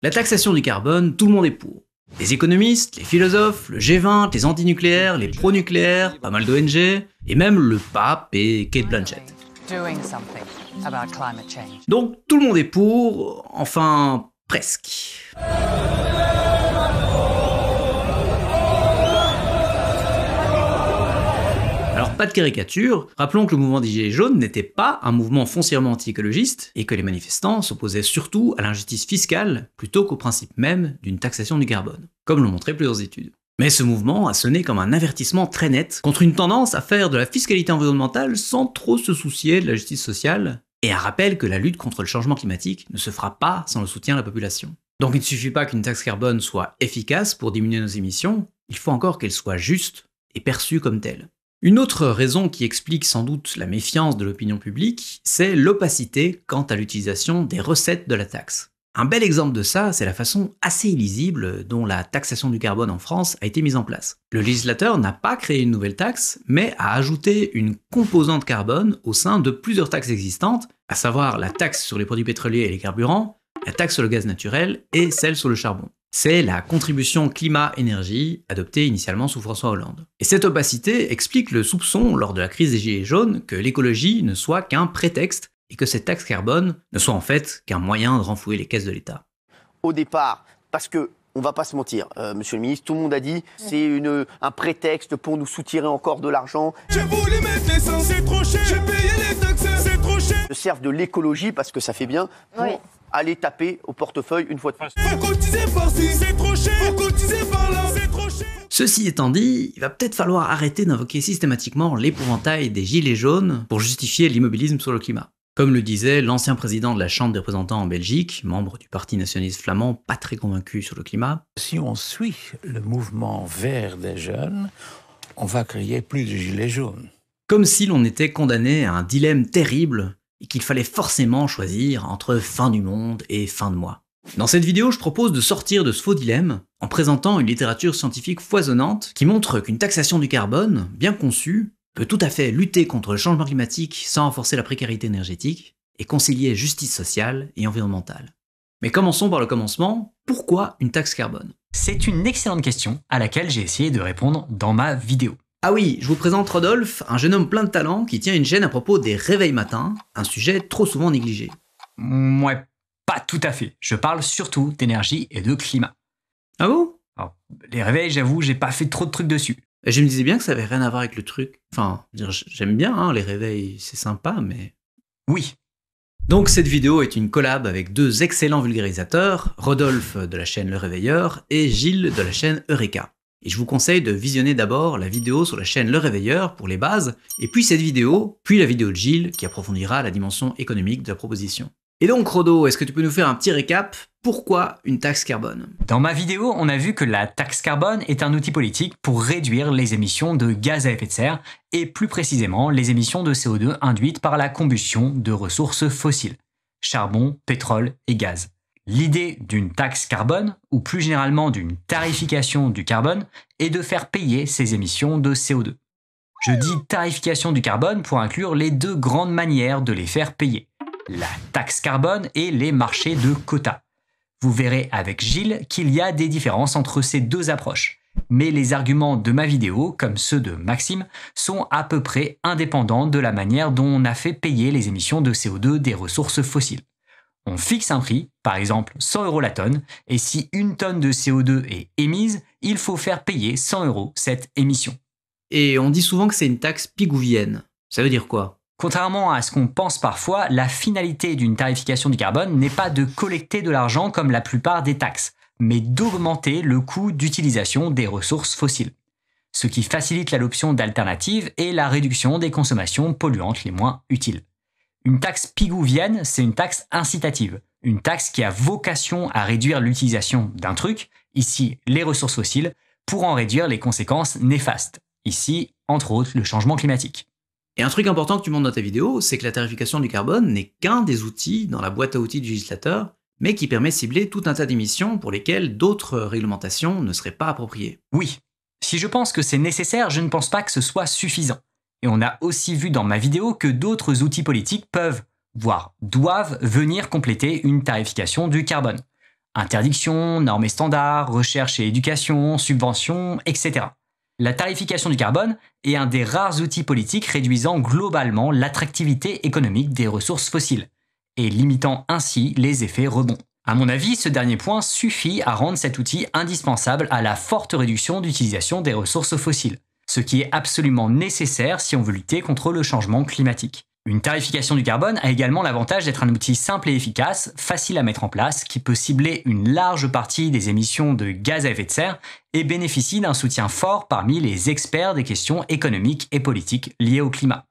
La taxation du carbone, tout le monde est pour. Les économistes, les philosophes, le G20, les antinucléaires, les pro-nucléaires, pas mal d'ONG, et même le pape et Kate Blanchett. Donc tout le monde est pour, enfin presque. pas de caricature. Rappelons que le mouvement des Gilets jaunes n'était pas un mouvement foncièrement anti-écologiste et que les manifestants s'opposaient surtout à l'injustice fiscale plutôt qu'au principe même d'une taxation du carbone, comme l'ont montré plusieurs études. Mais ce mouvement a sonné comme un avertissement très net contre une tendance à faire de la fiscalité environnementale sans trop se soucier de la justice sociale, et un rappel que la lutte contre le changement climatique ne se fera pas sans le soutien de la population. Donc il ne suffit pas qu'une taxe carbone soit efficace pour diminuer nos émissions, il faut encore qu'elle soit juste et perçue comme telle. Une autre raison qui explique sans doute la méfiance de l'opinion publique, c'est l'opacité quant à l'utilisation des recettes de la taxe. Un bel exemple de ça, c'est la façon assez illisible dont la taxation du carbone en France a été mise en place. Le législateur n'a pas créé une nouvelle taxe, mais a ajouté une composante carbone au sein de plusieurs taxes existantes, à savoir la taxe sur les produits pétroliers et les carburants, la taxe sur le gaz naturel et celle sur le charbon. C'est la contribution climat-énergie adoptée initialement sous François Hollande. Et cette opacité explique le soupçon lors de la crise des Gilets jaunes que l'écologie ne soit qu'un prétexte et que cette taxe carbone ne soit en fait qu'un moyen de renflouer les caisses de l'État. Au départ, parce que on va pas se mentir, euh, monsieur le ministre, tout le monde a dit c'est un prétexte pour nous soutirer encore de l'argent. J'ai voulu mettre les c'est trop cher, j'ai payé les taxes se servent de l'écologie parce que ça fait bien pour aller taper au portefeuille une fois de plus. Ceci étant dit, il va peut-être falloir arrêter d'invoquer systématiquement l'épouvantail des gilets jaunes pour justifier l'immobilisme sur le climat. Comme le disait l'ancien président de la Chambre des représentants en Belgique, membre du Parti nationaliste flamand, pas très convaincu sur le climat. Si on suit le mouvement vert des jeunes, on va créer plus de gilets jaunes. Comme si l'on était condamné à un dilemme terrible et qu'il fallait forcément choisir entre fin du monde et fin de mois. Dans cette vidéo, je propose de sortir de ce faux dilemme en présentant une littérature scientifique foisonnante qui montre qu'une taxation du carbone, bien conçue, peut tout à fait lutter contre le changement climatique sans renforcer la précarité énergétique et concilier justice sociale et environnementale. Mais commençons par le commencement, pourquoi une taxe carbone C'est une excellente question à laquelle j'ai essayé de répondre dans ma vidéo. Ah oui, je vous présente Rodolphe, un jeune homme plein de talent qui tient une chaîne à propos des réveils matins, un sujet trop souvent négligé. Moi, pas tout à fait. Je parle surtout d'énergie et de climat. Ah bon Les réveils, j'avoue, j'ai pas fait trop de trucs dessus. je me disais bien que ça avait rien à voir avec le truc. Enfin, j'aime bien hein, les réveils, c'est sympa, mais. Oui. Donc cette vidéo est une collab avec deux excellents vulgarisateurs, Rodolphe de la chaîne Le Réveilleur et Gilles de la chaîne Eureka. Et je vous conseille de visionner d'abord la vidéo sur la chaîne Le Réveilleur pour les bases, et puis cette vidéo, puis la vidéo de Gilles qui approfondira la dimension économique de la proposition. Et donc Rodo, est-ce que tu peux nous faire un petit récap Pourquoi une taxe carbone Dans ma vidéo, on a vu que la taxe carbone est un outil politique pour réduire les émissions de gaz à effet de serre et plus précisément les émissions de CO2 induites par la combustion de ressources fossiles, charbon, pétrole et gaz. L'idée d'une taxe carbone, ou plus généralement d'une tarification du carbone, est de faire payer ces émissions de CO2. Je dis tarification du carbone pour inclure les deux grandes manières de les faire payer, la taxe carbone et les marchés de quotas. Vous verrez avec Gilles qu'il y a des différences entre ces deux approches, mais les arguments de ma vidéo, comme ceux de Maxime, sont à peu près indépendants de la manière dont on a fait payer les émissions de CO2 des ressources fossiles. On fixe un prix, par exemple 100 euros la tonne, et si une tonne de CO2 est émise, il faut faire payer 100 euros cette émission. Et on dit souvent que c'est une taxe pigouvienne. Ça veut dire quoi Contrairement à ce qu'on pense parfois, la finalité d'une tarification du carbone n'est pas de collecter de l'argent comme la plupart des taxes, mais d'augmenter le coût d'utilisation des ressources fossiles. Ce qui facilite l'adoption d'alternatives et la réduction des consommations polluantes les moins utiles. Une taxe pigouvienne, c'est une taxe incitative, une taxe qui a vocation à réduire l'utilisation d'un truc, ici les ressources fossiles, pour en réduire les conséquences néfastes, ici entre autres le changement climatique. Et un truc important que tu montres dans ta vidéo, c'est que la tarification du carbone n'est qu'un des outils dans la boîte à outils du législateur, mais qui permet de cibler tout un tas d'émissions pour lesquelles d'autres réglementations ne seraient pas appropriées. Oui. Si je pense que c'est nécessaire, je ne pense pas que ce soit suffisant. Et on a aussi vu dans ma vidéo que d'autres outils politiques peuvent, voire doivent, venir compléter une tarification du carbone. Interdiction, normes et standards, recherche et éducation, subventions, etc. La tarification du carbone est un des rares outils politiques réduisant globalement l'attractivité économique des ressources fossiles et limitant ainsi les effets rebonds. À mon avis, ce dernier point suffit à rendre cet outil indispensable à la forte réduction d'utilisation des ressources fossiles ce qui est absolument nécessaire si on veut lutter contre le changement climatique. Une tarification du carbone a également l'avantage d'être un outil simple et efficace, facile à mettre en place, qui peut cibler une large partie des émissions de gaz à effet de serre et bénéficie d'un soutien fort parmi les experts des questions économiques et politiques liées au climat.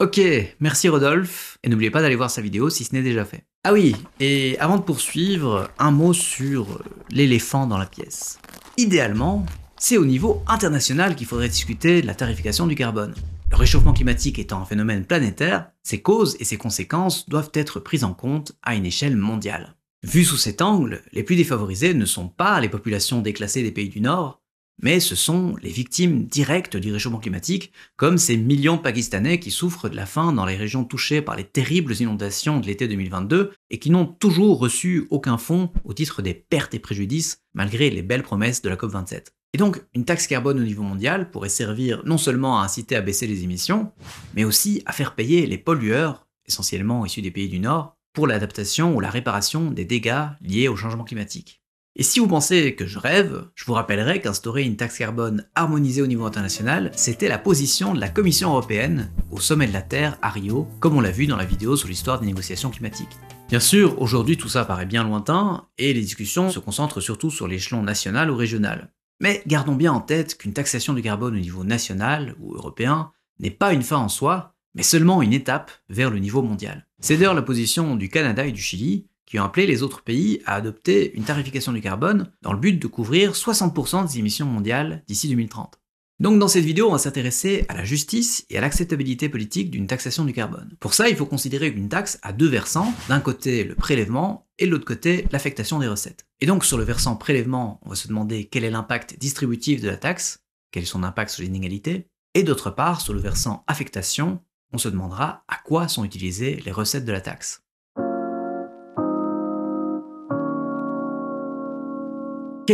Ok, merci Rodolphe, et n'oubliez pas d'aller voir sa vidéo si ce n'est déjà fait. Ah oui, et avant de poursuivre, un mot sur l'éléphant dans la pièce. Idéalement, c'est au niveau international qu'il faudrait discuter de la tarification du carbone. Le réchauffement climatique étant un phénomène planétaire, ses causes et ses conséquences doivent être prises en compte à une échelle mondiale. Vu sous cet angle, les plus défavorisés ne sont pas les populations déclassées des pays du Nord, mais ce sont les victimes directes du réchauffement climatique, comme ces millions de Pakistanais qui souffrent de la faim dans les régions touchées par les terribles inondations de l'été 2022 et qui n'ont toujours reçu aucun fonds au titre des pertes et préjudices, malgré les belles promesses de la COP27. Et donc, une taxe carbone au niveau mondial pourrait servir non seulement à inciter à baisser les émissions, mais aussi à faire payer les pollueurs, essentiellement issus des pays du Nord, pour l'adaptation ou la réparation des dégâts liés au changement climatique. Et si vous pensez que je rêve, je vous rappellerai qu'instaurer une taxe carbone harmonisée au niveau international, c'était la position de la Commission européenne au sommet de la Terre à Rio, comme on l'a vu dans la vidéo sur l'histoire des négociations climatiques. Bien sûr, aujourd'hui tout ça paraît bien lointain, et les discussions se concentrent surtout sur l'échelon national ou régional. Mais gardons bien en tête qu'une taxation du carbone au niveau national ou européen n'est pas une fin en soi, mais seulement une étape vers le niveau mondial. C'est d'ailleurs la position du Canada et du Chili, qui ont appelé les autres pays à adopter une tarification du carbone dans le but de couvrir 60% des émissions mondiales d'ici 2030. Donc dans cette vidéo, on va s'intéresser à la justice et à l'acceptabilité politique d'une taxation du carbone. Pour ça, il faut considérer qu'une taxe a deux versants, d'un côté le prélèvement et de l'autre côté l'affectation des recettes. Et donc sur le versant prélèvement, on va se demander quel est l'impact distributif de la taxe, quel est son impact sur l'inégalité, et d'autre part sur le versant affectation, on se demandera à quoi sont utilisées les recettes de la taxe.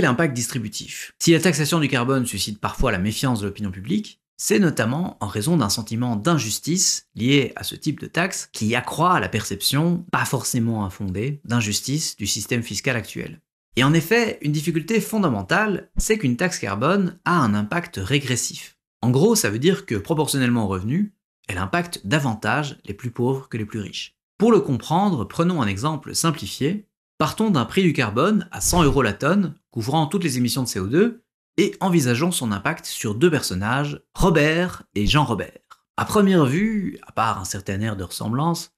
l'impact distributif. Si la taxation du carbone suscite parfois la méfiance de l'opinion publique, c'est notamment en raison d'un sentiment d'injustice lié à ce type de taxe qui accroît la perception, pas forcément infondée, d'injustice du système fiscal actuel. Et en effet, une difficulté fondamentale, c'est qu'une taxe carbone a un impact régressif. En gros, ça veut dire que proportionnellement au revenu, elle impacte davantage les plus pauvres que les plus riches. Pour le comprendre, prenons un exemple simplifié Partons d'un prix du carbone à 100 euros la tonne, couvrant toutes les émissions de CO2, et envisageons son impact sur deux personnages, Robert et Jean-Robert. À première vue, à part un certain air de ressemblance,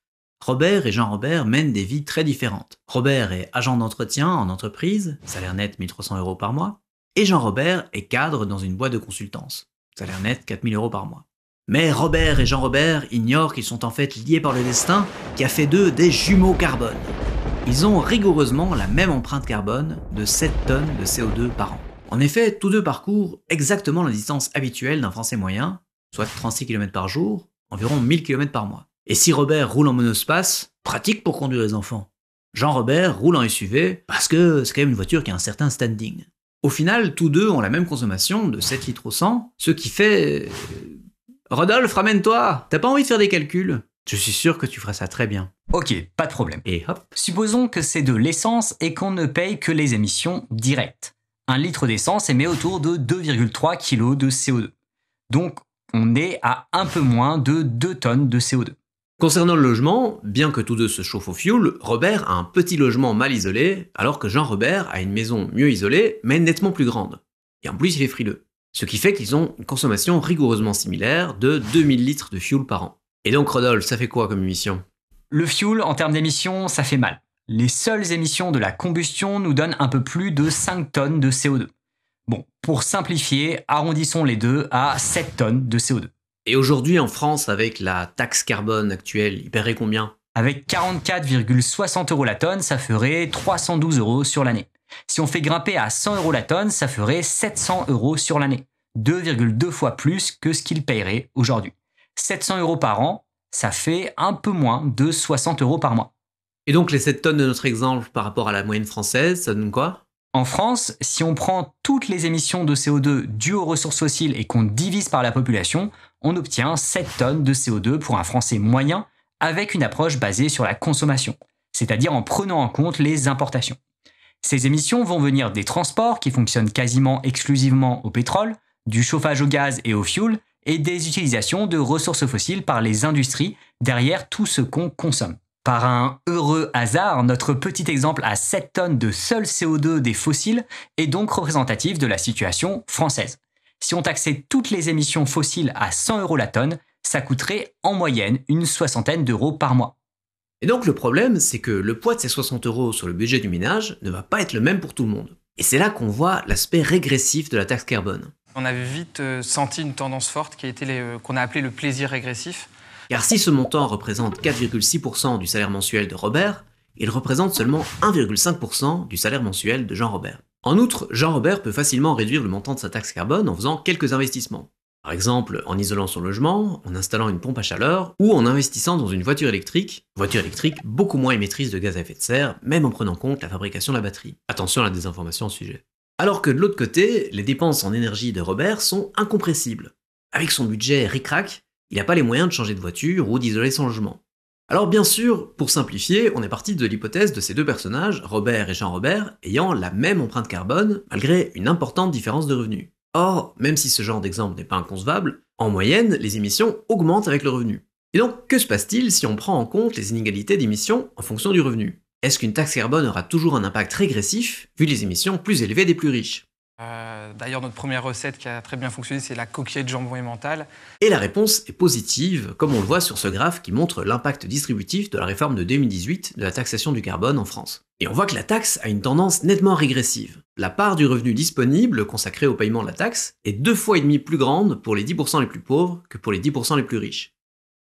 Robert et Jean-Robert mènent des vies très différentes. Robert est agent d'entretien en entreprise, salaire net 1300 euros par mois, et Jean-Robert est cadre dans une boîte de consultance, salaire net 4000 euros par mois. Mais Robert et Jean-Robert ignorent qu'ils sont en fait liés par le destin qui a fait d'eux des jumeaux carbone. Ils ont rigoureusement la même empreinte carbone de 7 tonnes de CO2 par an. En effet, tous deux parcourent exactement la distance habituelle d'un Français moyen, soit 36 km par jour, environ 1000 km par mois. Et si Robert roule en monospace, pratique pour conduire les enfants. Jean Robert roule en SUV parce que c'est quand même une voiture qui a un certain standing. Au final, tous deux ont la même consommation de 7 litres au 100, ce qui fait... Euh, Rodolphe, ramène-toi T'as pas envie de faire des calculs je suis sûr que tu feras ça très bien. Ok, pas de problème. Et hop. Supposons que c'est de l'essence et qu'on ne paye que les émissions directes. Un litre d'essence émet autour de 2,3 kg de CO2. Donc on est à un peu moins de 2 tonnes de CO2. Concernant le logement, bien que tous deux se chauffent au fioul, Robert a un petit logement mal isolé, alors que Jean-Robert a une maison mieux isolée, mais nettement plus grande. Et en plus, il est frileux. Ce qui fait qu'ils ont une consommation rigoureusement similaire de 2000 litres de fioul par an. Et donc, Rodolphe, ça fait quoi comme émission Le fuel, en termes d'émissions, ça fait mal. Les seules émissions de la combustion nous donnent un peu plus de 5 tonnes de CO2. Bon, pour simplifier, arrondissons les deux à 7 tonnes de CO2. Et aujourd'hui, en France, avec la taxe carbone actuelle, il paierait combien Avec 44,60 euros la tonne, ça ferait 312 euros sur l'année. Si on fait grimper à 100 euros la tonne, ça ferait 700 euros sur l'année. 2,2 fois plus que ce qu'il paierait aujourd'hui. 700 euros par an, ça fait un peu moins de 60 euros par mois. Et donc les 7 tonnes de notre exemple par rapport à la moyenne française, ça donne quoi En France, si on prend toutes les émissions de CO2 dues aux ressources fossiles et qu'on divise par la population, on obtient 7 tonnes de CO2 pour un Français moyen avec une approche basée sur la consommation, c'est-à-dire en prenant en compte les importations. Ces émissions vont venir des transports qui fonctionnent quasiment exclusivement au pétrole, du chauffage au gaz et au fioul, et des utilisations de ressources fossiles par les industries derrière tout ce qu'on consomme. Par un heureux hasard, notre petit exemple à 7 tonnes de seul CO2 des fossiles est donc représentatif de la situation française. Si on taxait toutes les émissions fossiles à 100 euros la tonne, ça coûterait en moyenne une soixantaine d'euros par mois. Et donc le problème, c'est que le poids de ces 60 euros sur le budget du ménage ne va pas être le même pour tout le monde. Et c'est là qu'on voit l'aspect régressif de la taxe carbone. On avait vite euh, senti une tendance forte qui a euh, qu'on a appelé le plaisir régressif. Car si ce montant représente 4,6% du salaire mensuel de Robert, il représente seulement 1,5% du salaire mensuel de Jean-Robert. En outre, Jean-Robert peut facilement réduire le montant de sa taxe carbone en faisant quelques investissements. Par exemple, en isolant son logement, en installant une pompe à chaleur ou en investissant dans une voiture électrique, voiture électrique beaucoup moins émettrice de gaz à effet de serre, même en prenant compte la fabrication de la batterie. Attention à la désinformation au sujet. Alors que de l'autre côté, les dépenses en énergie de Robert sont incompressibles. Avec son budget ric-rac, il n'a pas les moyens de changer de voiture ou d'isoler son logement. Alors bien sûr, pour simplifier, on est parti de l'hypothèse de ces deux personnages, Robert et Jean-Robert, ayant la même empreinte carbone, malgré une importante différence de revenus. Or, même si ce genre d'exemple n'est pas inconcevable, en moyenne, les émissions augmentent avec le revenu. Et donc, que se passe-t-il si on prend en compte les inégalités d'émissions en fonction du revenu est-ce qu'une taxe carbone aura toujours un impact régressif, vu les émissions plus élevées des plus riches euh, D'ailleurs, notre première recette qui a très bien fonctionné, c'est la coquille de jambon émental. Et la réponse est positive, comme on le voit sur ce graphe qui montre l'impact distributif de la réforme de 2018 de la taxation du carbone en France. Et on voit que la taxe a une tendance nettement régressive. La part du revenu disponible consacré au paiement de la taxe est deux fois et demi plus grande pour les 10% les plus pauvres que pour les 10% les plus riches.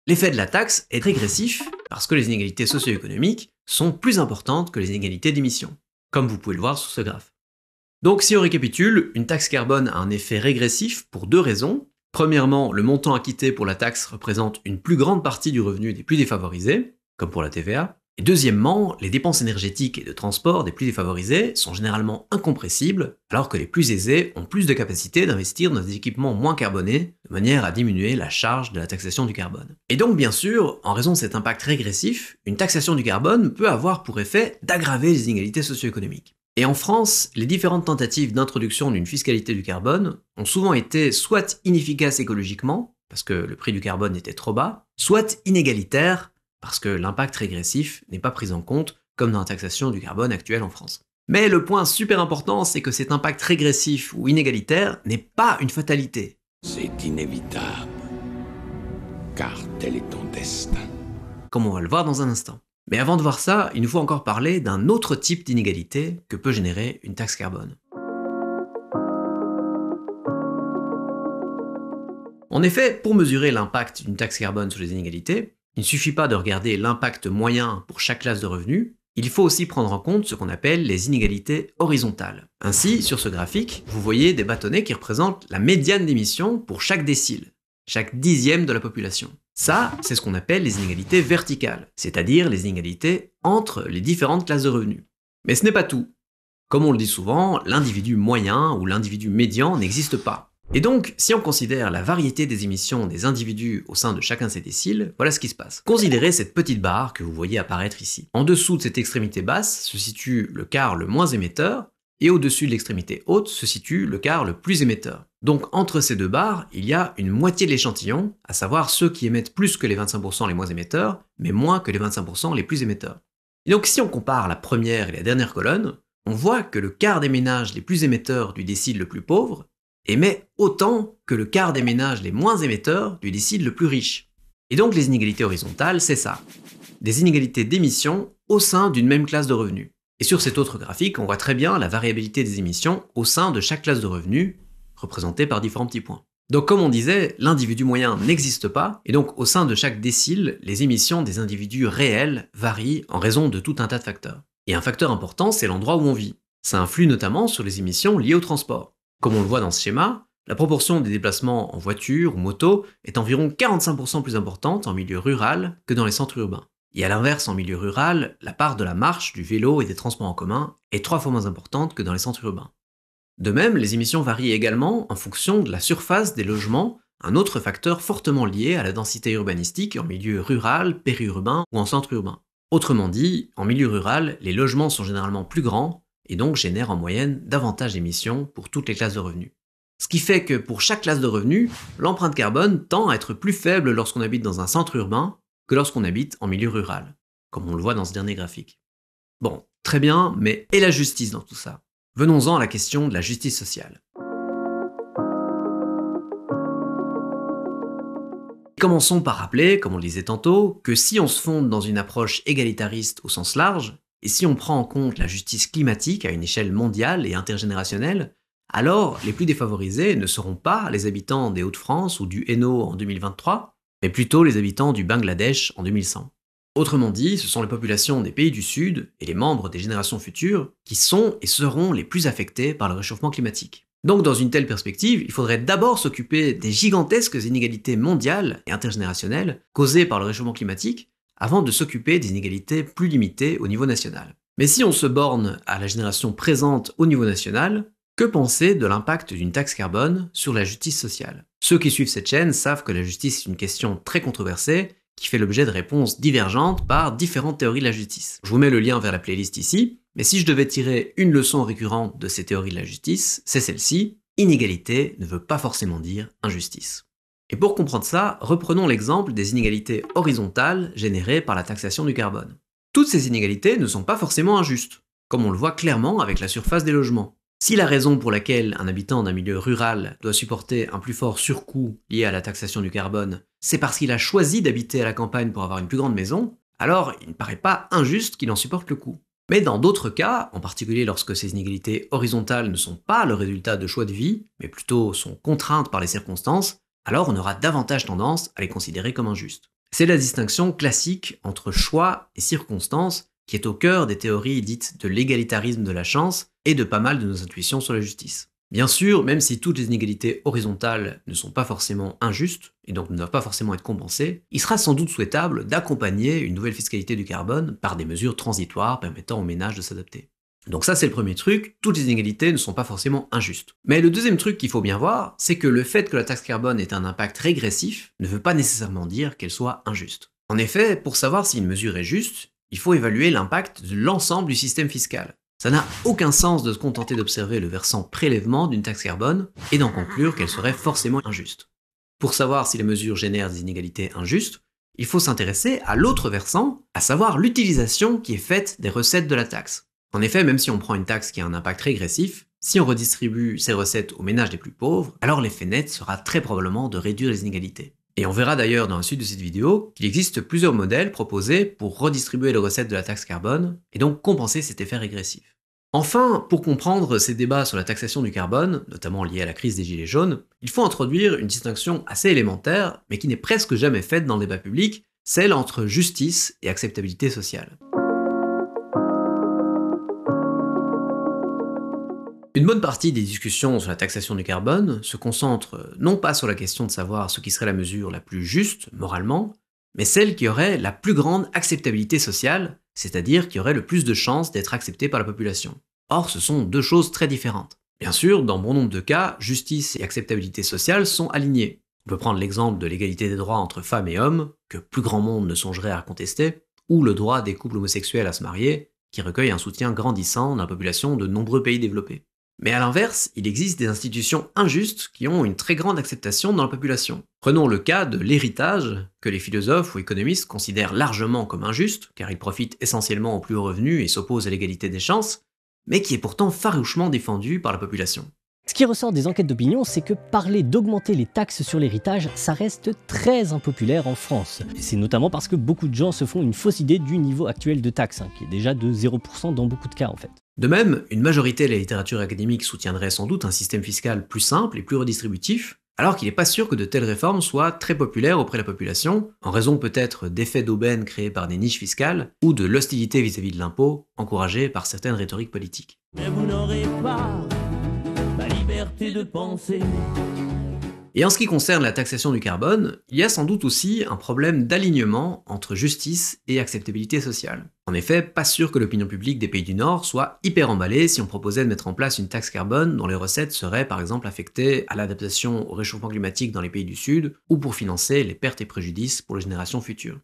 L'effet de la taxe est régressif parce que les inégalités socio-économiques sont plus importantes que les inégalités d'émissions, comme vous pouvez le voir sur ce graphe. Donc si on récapitule, une taxe carbone a un effet régressif pour deux raisons. Premièrement, le montant acquitté pour la taxe représente une plus grande partie du revenu des plus défavorisés, comme pour la TVA. Et deuxièmement, les dépenses énergétiques et de transport des plus défavorisés sont généralement incompressibles, alors que les plus aisés ont plus de capacité d'investir dans des équipements moins carbonés, de manière à diminuer la charge de la taxation du carbone. Et donc bien sûr, en raison de cet impact régressif, une taxation du carbone peut avoir pour effet d'aggraver les inégalités socio-économiques. Et en France, les différentes tentatives d'introduction d'une fiscalité du carbone ont souvent été soit inefficaces écologiquement, parce que le prix du carbone était trop bas, soit inégalitaires, parce que l'impact régressif n'est pas pris en compte comme dans la taxation du carbone actuelle en France. Mais le point super important, c'est que cet impact régressif ou inégalitaire n'est pas une fatalité. C'est inévitable, car tel est ton destin. Comme on va le voir dans un instant. Mais avant de voir ça, il nous faut encore parler d'un autre type d'inégalité que peut générer une taxe carbone. En effet, pour mesurer l'impact d'une taxe carbone sur les inégalités, il ne suffit pas de regarder l'impact moyen pour chaque classe de revenus, il faut aussi prendre en compte ce qu'on appelle les inégalités horizontales. Ainsi, sur ce graphique, vous voyez des bâtonnets qui représentent la médiane d'émissions pour chaque décile, chaque dixième de la population. Ça, c'est ce qu'on appelle les inégalités verticales, c'est-à-dire les inégalités entre les différentes classes de revenus. Mais ce n'est pas tout. Comme on le dit souvent, l'individu moyen ou l'individu médian n'existe pas. Et donc, si on considère la variété des émissions des individus au sein de chacun de ces déciles, voilà ce qui se passe. Considérez cette petite barre que vous voyez apparaître ici. En dessous de cette extrémité basse se situe le quart le moins émetteur, et au-dessus de l'extrémité haute se situe le quart le plus émetteur. Donc entre ces deux barres, il y a une moitié de l'échantillon, à savoir ceux qui émettent plus que les 25% les moins émetteurs, mais moins que les 25% les plus émetteurs. Et donc si on compare la première et la dernière colonne, on voit que le quart des ménages les plus émetteurs du décile le plus pauvre émet autant que le quart des ménages les moins émetteurs du décile le plus riche. Et donc les inégalités horizontales, c'est ça. Des inégalités d'émissions au sein d'une même classe de revenus. Et sur cet autre graphique, on voit très bien la variabilité des émissions au sein de chaque classe de revenus, représentée par différents petits points. Donc comme on disait, l'individu moyen n'existe pas, et donc au sein de chaque décile, les émissions des individus réels varient en raison de tout un tas de facteurs. Et un facteur important, c'est l'endroit où on vit. Ça influe notamment sur les émissions liées au transport. Comme on le voit dans ce schéma, la proportion des déplacements en voiture ou moto est environ 45% plus importante en milieu rural que dans les centres urbains. Et à l'inverse, en milieu rural, la part de la marche, du vélo et des transports en commun est trois fois moins importante que dans les centres urbains. De même, les émissions varient également en fonction de la surface des logements, un autre facteur fortement lié à la densité urbanistique en milieu rural, périurbain ou en centre urbain. Autrement dit, en milieu rural, les logements sont généralement plus grands, et donc génère en moyenne davantage d'émissions pour toutes les classes de revenus. Ce qui fait que pour chaque classe de revenus, l'empreinte carbone tend à être plus faible lorsqu'on habite dans un centre urbain que lorsqu'on habite en milieu rural, comme on le voit dans ce dernier graphique. Bon, très bien, mais et la justice dans tout ça Venons-en à la question de la justice sociale. Commençons par rappeler, comme on le disait tantôt, que si on se fonde dans une approche égalitariste au sens large, et si on prend en compte la justice climatique à une échelle mondiale et intergénérationnelle, alors les plus défavorisés ne seront pas les habitants des Hauts-de-France ou du Hainaut en 2023, mais plutôt les habitants du Bangladesh en 2100. Autrement dit, ce sont les populations des pays du Sud et les membres des générations futures qui sont et seront les plus affectés par le réchauffement climatique. Donc dans une telle perspective, il faudrait d'abord s'occuper des gigantesques inégalités mondiales et intergénérationnelles causées par le réchauffement climatique avant de s'occuper des inégalités plus limitées au niveau national. Mais si on se borne à la génération présente au niveau national, que penser de l'impact d'une taxe carbone sur la justice sociale Ceux qui suivent cette chaîne savent que la justice est une question très controversée qui fait l'objet de réponses divergentes par différentes théories de la justice. Je vous mets le lien vers la playlist ici, mais si je devais tirer une leçon récurrente de ces théories de la justice, c'est celle-ci, inégalité ne veut pas forcément dire injustice. Et pour comprendre ça, reprenons l'exemple des inégalités horizontales générées par la taxation du carbone. Toutes ces inégalités ne sont pas forcément injustes, comme on le voit clairement avec la surface des logements. Si la raison pour laquelle un habitant d'un milieu rural doit supporter un plus fort surcoût lié à la taxation du carbone, c'est parce qu'il a choisi d'habiter à la campagne pour avoir une plus grande maison, alors il ne paraît pas injuste qu'il en supporte le coût. Mais dans d'autres cas, en particulier lorsque ces inégalités horizontales ne sont pas le résultat de choix de vie, mais plutôt sont contraintes par les circonstances, alors on aura davantage tendance à les considérer comme injustes. C'est la distinction classique entre choix et circonstance qui est au cœur des théories dites de l'égalitarisme de la chance et de pas mal de nos intuitions sur la justice. Bien sûr, même si toutes les inégalités horizontales ne sont pas forcément injustes, et donc ne doivent pas forcément être compensées, il sera sans doute souhaitable d'accompagner une nouvelle fiscalité du carbone par des mesures transitoires permettant aux ménages de s'adapter. Donc ça, c'est le premier truc. Toutes les inégalités ne sont pas forcément injustes. Mais le deuxième truc qu'il faut bien voir, c'est que le fait que la taxe carbone ait un impact régressif ne veut pas nécessairement dire qu'elle soit injuste. En effet, pour savoir si une mesure est juste, il faut évaluer l'impact de l'ensemble du système fiscal. Ça n'a aucun sens de se contenter d'observer le versant prélèvement d'une taxe carbone et d'en conclure qu'elle serait forcément injuste. Pour savoir si les mesures génèrent des inégalités injustes, il faut s'intéresser à l'autre versant, à savoir l'utilisation qui est faite des recettes de la taxe. En effet, même si on prend une taxe qui a un impact régressif, si on redistribue ces recettes aux ménages les plus pauvres, alors l'effet net sera très probablement de réduire les inégalités. Et on verra d'ailleurs dans la suite de cette vidéo qu'il existe plusieurs modèles proposés pour redistribuer les recettes de la taxe carbone et donc compenser cet effet régressif. Enfin, pour comprendre ces débats sur la taxation du carbone, notamment liés à la crise des Gilets jaunes, il faut introduire une distinction assez élémentaire, mais qui n'est presque jamais faite dans le débat public, celle entre justice et acceptabilité sociale. Une bonne partie des discussions sur la taxation du carbone se concentre euh, non pas sur la question de savoir ce qui serait la mesure la plus juste moralement, mais celle qui aurait la plus grande acceptabilité sociale, c'est-à-dire qui aurait le plus de chances d'être acceptée par la population. Or, ce sont deux choses très différentes. Bien sûr, dans bon nombre de cas, justice et acceptabilité sociale sont alignées. On peut prendre l'exemple de l'égalité des droits entre femmes et hommes, que plus grand monde ne songerait à contester, ou le droit des couples homosexuels à se marier, qui recueille un soutien grandissant dans la population de nombreux pays développés. Mais à l'inverse, il existe des institutions injustes qui ont une très grande acceptation dans la population. Prenons le cas de l'héritage, que les philosophes ou économistes considèrent largement comme injuste, car il profite essentiellement aux plus hauts revenus et s'oppose à l'égalité des chances, mais qui est pourtant farouchement défendu par la population. Ce qui ressort des enquêtes d'opinion, c'est que parler d'augmenter les taxes sur l'héritage, ça reste très impopulaire en France. C'est notamment parce que beaucoup de gens se font une fausse idée du niveau actuel de taxes, hein, qui est déjà de 0% dans beaucoup de cas en fait. De même, une majorité de la littérature académique soutiendrait sans doute un système fiscal plus simple et plus redistributif, alors qu'il n'est pas sûr que de telles réformes soient très populaires auprès de la population, en raison peut-être d'effets d'aubaine créés par des niches fiscales ou de l'hostilité vis-à-vis de l'impôt encouragée par certaines rhétoriques politiques. Mais vous n'aurez pas ma liberté de penser. Et en ce qui concerne la taxation du carbone, il y a sans doute aussi un problème d'alignement entre justice et acceptabilité sociale. En effet, pas sûr que l'opinion publique des pays du Nord soit hyper emballée si on proposait de mettre en place une taxe carbone dont les recettes seraient par exemple affectées à l'adaptation au réchauffement climatique dans les pays du Sud ou pour financer les pertes et préjudices pour les générations futures.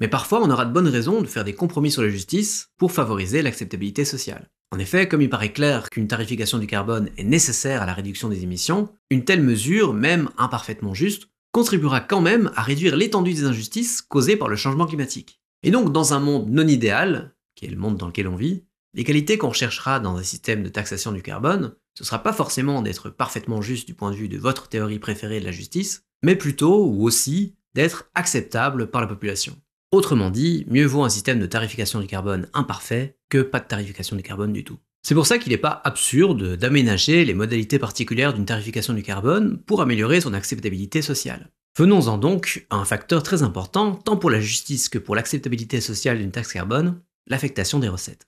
Mais parfois, on aura de bonnes raisons de faire des compromis sur la justice pour favoriser l'acceptabilité sociale. En effet, comme il paraît clair qu'une tarification du carbone est nécessaire à la réduction des émissions, une telle mesure, même imparfaitement juste, contribuera quand même à réduire l'étendue des injustices causées par le changement climatique. Et donc, dans un monde non idéal, qui est le monde dans lequel on vit, les qualités qu'on recherchera dans un système de taxation du carbone, ce ne sera pas forcément d'être parfaitement juste du point de vue de votre théorie préférée de la justice, mais plutôt, ou aussi, d'être acceptable par la population. Autrement dit, mieux vaut un système de tarification du carbone imparfait que pas de tarification du carbone du tout. C'est pour ça qu'il n'est pas absurde d'aménager les modalités particulières d'une tarification du carbone pour améliorer son acceptabilité sociale. Venons-en donc à un facteur très important, tant pour la justice que pour l'acceptabilité sociale d'une taxe carbone, l'affectation des recettes.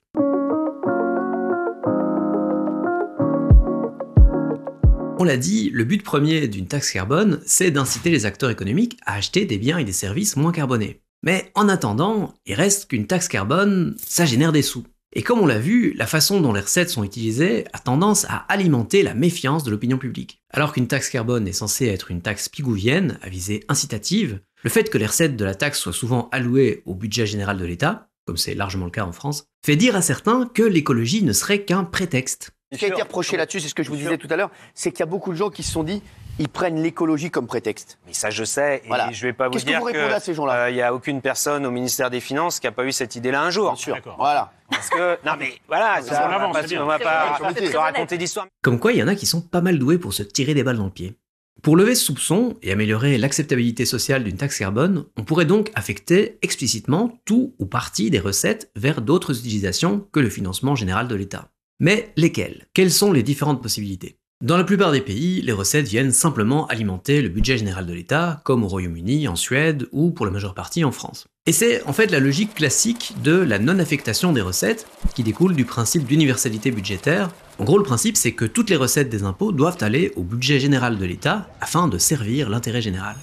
On l'a dit, le but premier d'une taxe carbone, c'est d'inciter les acteurs économiques à acheter des biens et des services moins carbonés. Mais en attendant, il reste qu'une taxe carbone, ça génère des sous. Et comme on l'a vu, la façon dont les recettes sont utilisées a tendance à alimenter la méfiance de l'opinion publique. Alors qu'une taxe carbone est censée être une taxe pigouvienne, à visée incitative, le fait que les recettes de la taxe soient souvent allouées au budget général de l'État, comme c'est largement le cas en France, fait dire à certains que l'écologie ne serait qu'un prétexte. Ce qui a été reproché là-dessus, c'est ce que je vous disais tout à l'heure, c'est qu'il y a beaucoup de gens qui se sont dit, ils prennent l'écologie comme prétexte. Mais ça, je sais, et je vais pas vous Qu'est-ce dire que vous répondez à ces gens-là Il euh, n'y a aucune personne au ministère des Finances qui n'a pas eu cette idée-là un jour. Bien sûr. Voilà. Parce que non, mais voilà, on, va pas, raconter d'histoire. Comme quoi, il y en a qui sont pas mal doués pour se tirer des balles dans le pied. Pour lever ce soupçon et améliorer l'acceptabilité sociale d'une taxe carbone, on pourrait donc affecter explicitement tout ou partie des recettes vers d'autres utilisations que le financement général de l'État. Mais lesquelles Quelles sont les différentes possibilités Dans la plupart des pays, les recettes viennent simplement alimenter le budget général de l'État, comme au Royaume-Uni, en Suède ou pour la majeure partie en France. Et c'est en fait la logique classique de la non-affectation des recettes, qui découle du principe d'universalité budgétaire. En gros, le principe, c'est que toutes les recettes des impôts doivent aller au budget général de l'État afin de servir l'intérêt général.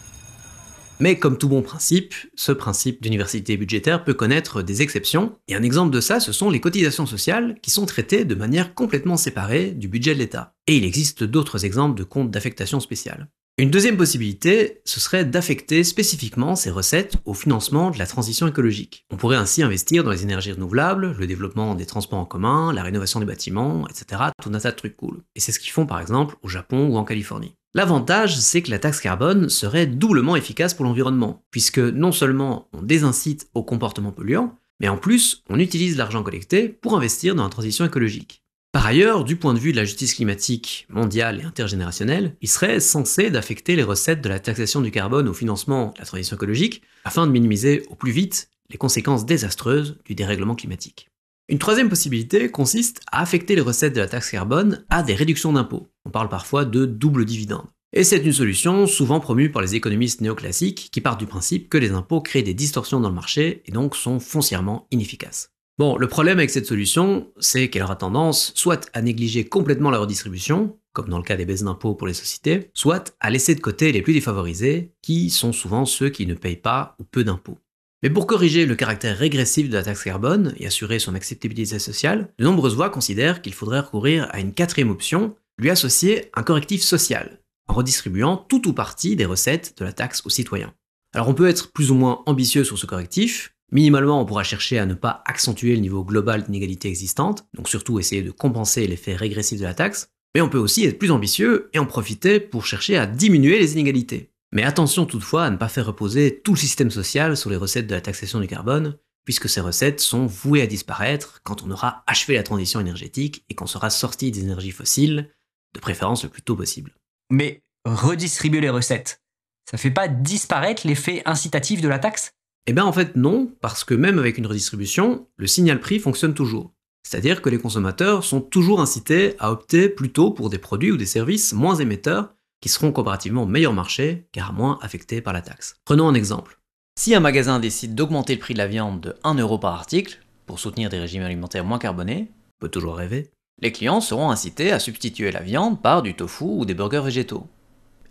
Mais comme tout bon principe, ce principe d'université budgétaire peut connaître des exceptions, et un exemple de ça, ce sont les cotisations sociales qui sont traitées de manière complètement séparée du budget de l'État. Et il existe d'autres exemples de comptes d'affectation spéciale. Une deuxième possibilité, ce serait d'affecter spécifiquement ces recettes au financement de la transition écologique. On pourrait ainsi investir dans les énergies renouvelables, le développement des transports en commun, la rénovation des bâtiments, etc. Tout un tas de trucs cool. Et c'est ce qu'ils font par exemple au Japon ou en Californie. L'avantage, c'est que la taxe carbone serait doublement efficace pour l'environnement, puisque non seulement on désincite au comportement polluant, mais en plus on utilise l'argent collecté pour investir dans la transition écologique. Par ailleurs, du point de vue de la justice climatique mondiale et intergénérationnelle, il serait censé d'affecter les recettes de la taxation du carbone au financement de la transition écologique afin de minimiser au plus vite les conséquences désastreuses du dérèglement climatique. Une troisième possibilité consiste à affecter les recettes de la taxe carbone à des réductions d'impôts. On parle parfois de double dividende. Et c'est une solution souvent promue par les économistes néoclassiques qui partent du principe que les impôts créent des distorsions dans le marché et donc sont foncièrement inefficaces. Bon, le problème avec cette solution, c'est qu'elle aura tendance soit à négliger complètement la redistribution, comme dans le cas des baisses d'impôts pour les sociétés, soit à laisser de côté les plus défavorisés, qui sont souvent ceux qui ne payent pas ou peu d'impôts. Mais pour corriger le caractère régressif de la taxe carbone et assurer son acceptabilité sociale, de nombreuses voix considèrent qu'il faudrait recourir à une quatrième option, lui associer un correctif social, en redistribuant tout ou partie des recettes de la taxe aux citoyens. Alors on peut être plus ou moins ambitieux sur ce correctif, Minimalement, on pourra chercher à ne pas accentuer le niveau global d'inégalité existante, donc surtout essayer de compenser l'effet régressif de la taxe, mais on peut aussi être plus ambitieux et en profiter pour chercher à diminuer les inégalités. Mais attention toutefois à ne pas faire reposer tout le système social sur les recettes de la taxation du carbone, puisque ces recettes sont vouées à disparaître quand on aura achevé la transition énergétique et qu'on sera sorti des énergies fossiles, de préférence le plus tôt possible. Mais redistribuer les recettes, ça fait pas disparaître l'effet incitatif de la taxe Eh bien en fait non, parce que même avec une redistribution, le signal prix fonctionne toujours. C'est-à-dire que les consommateurs sont toujours incités à opter plutôt pour des produits ou des services moins émetteurs qui seront comparativement meilleurs marché car moins affectés par la taxe. Prenons un exemple. Si un magasin décide d'augmenter le prix de la viande de 1 euro par article, pour soutenir des régimes alimentaires moins carbonés, on peut toujours rêver, les clients seront incités à substituer la viande par du tofu ou des burgers végétaux.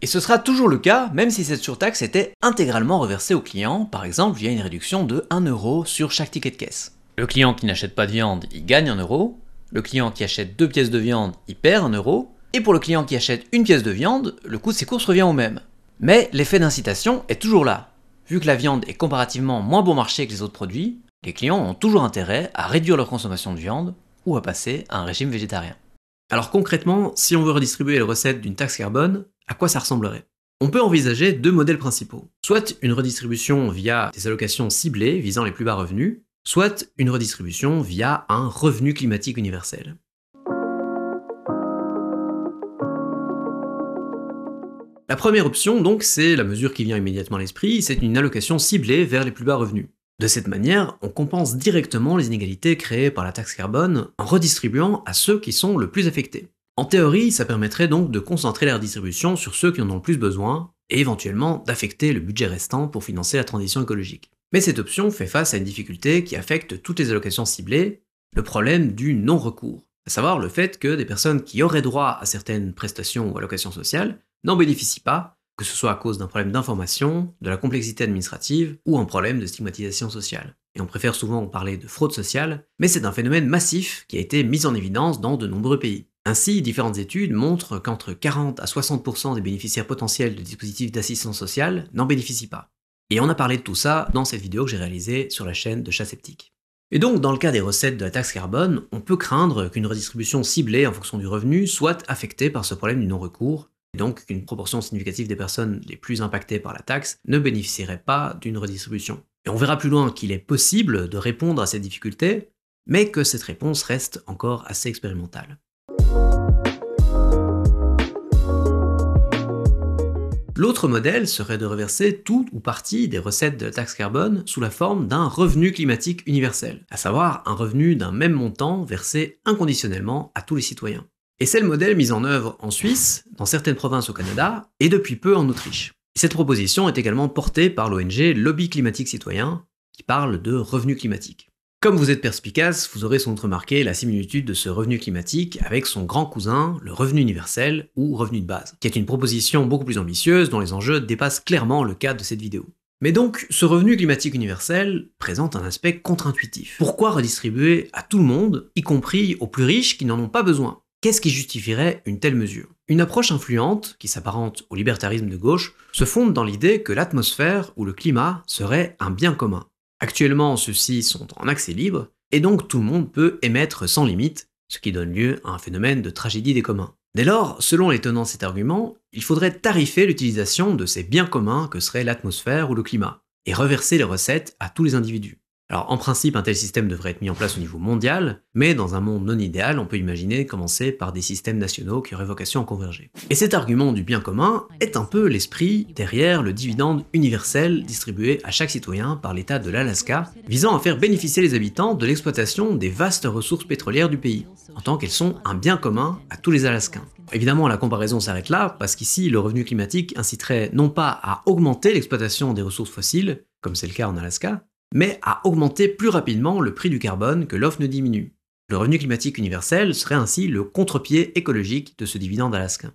Et ce sera toujours le cas, même si cette surtaxe était intégralement reversée aux clients, par exemple via une réduction de 1 euro sur chaque ticket de caisse. Le client qui n'achète pas de viande, il gagne 1 euro, le client qui achète deux pièces de viande, il perd 1 euro, et pour le client qui achète une pièce de viande, le coût de ses courses revient au même. Mais l'effet d'incitation est toujours là. Vu que la viande est comparativement moins bon marché que les autres produits, les clients ont toujours intérêt à réduire leur consommation de viande ou à passer à un régime végétarien. Alors concrètement, si on veut redistribuer les recettes d'une taxe carbone, à quoi ça ressemblerait On peut envisager deux modèles principaux. Soit une redistribution via des allocations ciblées visant les plus bas revenus, soit une redistribution via un revenu climatique universel. La première option, donc, c'est la mesure qui vient immédiatement à l'esprit, c'est une allocation ciblée vers les plus bas revenus. De cette manière, on compense directement les inégalités créées par la taxe carbone en redistribuant à ceux qui sont le plus affectés. En théorie, ça permettrait donc de concentrer la redistribution sur ceux qui en ont le plus besoin, et éventuellement d'affecter le budget restant pour financer la transition écologique. Mais cette option fait face à une difficulté qui affecte toutes les allocations ciblées, le problème du non-recours, à savoir le fait que des personnes qui auraient droit à certaines prestations ou allocations sociales n'en bénéficient pas, que ce soit à cause d'un problème d'information, de la complexité administrative ou un problème de stigmatisation sociale. Et on préfère souvent parler de fraude sociale, mais c'est un phénomène massif qui a été mis en évidence dans de nombreux pays. Ainsi, différentes études montrent qu'entre 40 à 60% des bénéficiaires potentiels de dispositifs d'assistance sociale n'en bénéficient pas. Et on a parlé de tout ça dans cette vidéo que j'ai réalisée sur la chaîne de Chat Sceptique. Et donc, dans le cas des recettes de la taxe carbone, on peut craindre qu'une redistribution ciblée en fonction du revenu soit affectée par ce problème du non-recours, donc qu'une proportion significative des personnes les plus impactées par la taxe ne bénéficierait pas d'une redistribution. Et on verra plus loin qu'il est possible de répondre à cette difficulté, mais que cette réponse reste encore assez expérimentale. L'autre modèle serait de reverser tout ou partie des recettes de taxe carbone sous la forme d'un revenu climatique universel, à savoir un revenu d'un même montant versé inconditionnellement à tous les citoyens. Et c'est le modèle mis en œuvre en Suisse, dans certaines provinces au Canada et depuis peu en Autriche. Cette proposition est également portée par l'ONG Lobby Climatique Citoyen, qui parle de revenu climatique. Comme vous êtes perspicace, vous aurez sans doute remarqué la similitude de ce revenu climatique avec son grand cousin, le revenu universel ou revenu de base, qui est une proposition beaucoup plus ambitieuse dont les enjeux dépassent clairement le cadre de cette vidéo. Mais donc, ce revenu climatique universel présente un aspect contre-intuitif. Pourquoi redistribuer à tout le monde, y compris aux plus riches qui n'en ont pas besoin Qu'est-ce qui justifierait une telle mesure Une approche influente, qui s'apparente au libertarisme de gauche, se fonde dans l'idée que l'atmosphère ou le climat serait un bien commun. Actuellement, ceux-ci sont en accès libre, et donc tout le monde peut émettre sans limite, ce qui donne lieu à un phénomène de tragédie des communs. Dès lors, selon les tenants de cet argument, il faudrait tarifer l'utilisation de ces biens communs que serait l'atmosphère ou le climat, et reverser les recettes à tous les individus. Alors en principe, un tel système devrait être mis en place au niveau mondial, mais dans un monde non idéal, on peut imaginer commencer par des systèmes nationaux qui auraient vocation à converger. Et cet argument du bien commun est un peu l'esprit derrière le dividende universel distribué à chaque citoyen par l'État de l'Alaska, visant à faire bénéficier les habitants de l'exploitation des vastes ressources pétrolières du pays, en tant qu'elles sont un bien commun à tous les Alaskains. Évidemment, la comparaison s'arrête là, parce qu'ici, le revenu climatique inciterait non pas à augmenter l'exploitation des ressources fossiles, comme c'est le cas en Alaska, mais à augmenter plus rapidement le prix du carbone que l'offre ne diminue. Le revenu climatique universel serait ainsi le contre-pied écologique de ce dividende alaskain.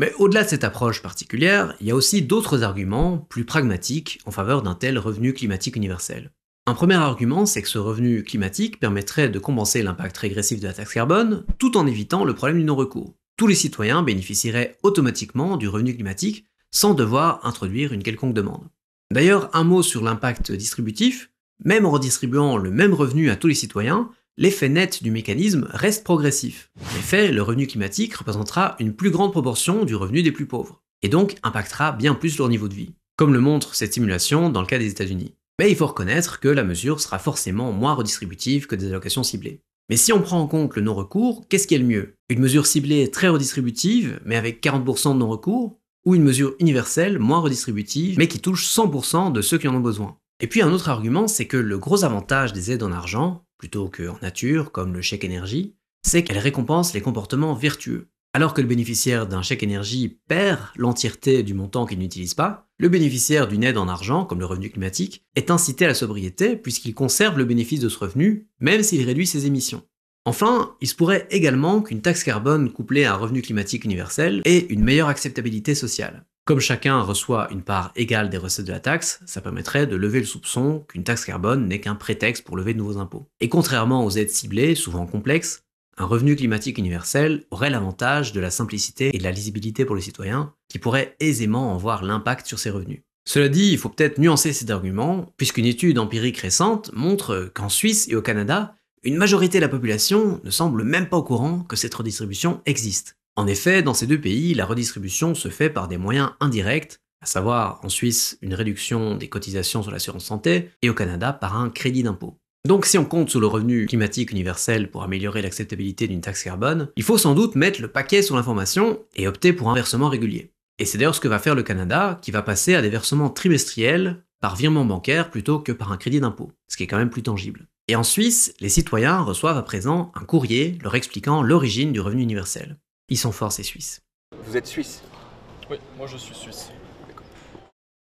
Mais au-delà de cette approche particulière, il y a aussi d'autres arguments plus pragmatiques en faveur d'un tel revenu climatique universel. Un premier argument, c'est que ce revenu climatique permettrait de compenser l'impact régressif de la taxe carbone tout en évitant le problème du non-recours. Tous les citoyens bénéficieraient automatiquement du revenu climatique sans devoir introduire une quelconque demande. D'ailleurs, un mot sur l'impact distributif, même en redistribuant le même revenu à tous les citoyens, l'effet net du mécanisme reste progressif. En effet, le revenu climatique représentera une plus grande proportion du revenu des plus pauvres, et donc impactera bien plus leur niveau de vie, comme le montre cette simulation dans le cas des États-Unis. Mais il faut reconnaître que la mesure sera forcément moins redistributive que des allocations ciblées. Mais si on prend en compte le non-recours, qu'est-ce qui est le mieux Une mesure ciblée très redistributive, mais avec 40% de non-recours Ou une mesure universelle, moins redistributive, mais qui touche 100% de ceux qui en ont besoin et puis un autre argument, c'est que le gros avantage des aides en argent, plutôt qu'en nature, comme le chèque énergie, c'est qu'elles récompensent les comportements vertueux. Alors que le bénéficiaire d'un chèque énergie perd l'entièreté du montant qu'il n'utilise pas, le bénéficiaire d'une aide en argent, comme le revenu climatique, est incité à la sobriété puisqu'il conserve le bénéfice de ce revenu, même s'il réduit ses émissions. Enfin, il se pourrait également qu'une taxe carbone couplée à un revenu climatique universel ait une meilleure acceptabilité sociale. Comme chacun reçoit une part égale des recettes de la taxe, ça permettrait de lever le soupçon qu'une taxe carbone n'est qu'un prétexte pour lever de nouveaux impôts. Et contrairement aux aides ciblées, souvent complexes, un revenu climatique universel aurait l'avantage de la simplicité et de la lisibilité pour les citoyens, qui pourraient aisément en voir l'impact sur ces revenus. Cela dit, il faut peut-être nuancer cet argument, puisqu'une étude empirique récente montre qu'en Suisse et au Canada, une majorité de la population ne semble même pas au courant que cette redistribution existe. En effet, dans ces deux pays, la redistribution se fait par des moyens indirects, à savoir en Suisse une réduction des cotisations sur l'assurance santé et au Canada par un crédit d'impôt. Donc si on compte sur le revenu climatique universel pour améliorer l'acceptabilité d'une taxe carbone, il faut sans doute mettre le paquet sur l'information et opter pour un versement régulier. Et c'est d'ailleurs ce que va faire le Canada, qui va passer à des versements trimestriels par virement bancaire plutôt que par un crédit d'impôt, ce qui est quand même plus tangible. Et en Suisse, les citoyens reçoivent à présent un courrier leur expliquant l'origine du revenu universel. Ils sont forts, ces Suisses. Vous êtes Suisse Oui, moi je suis Suisse.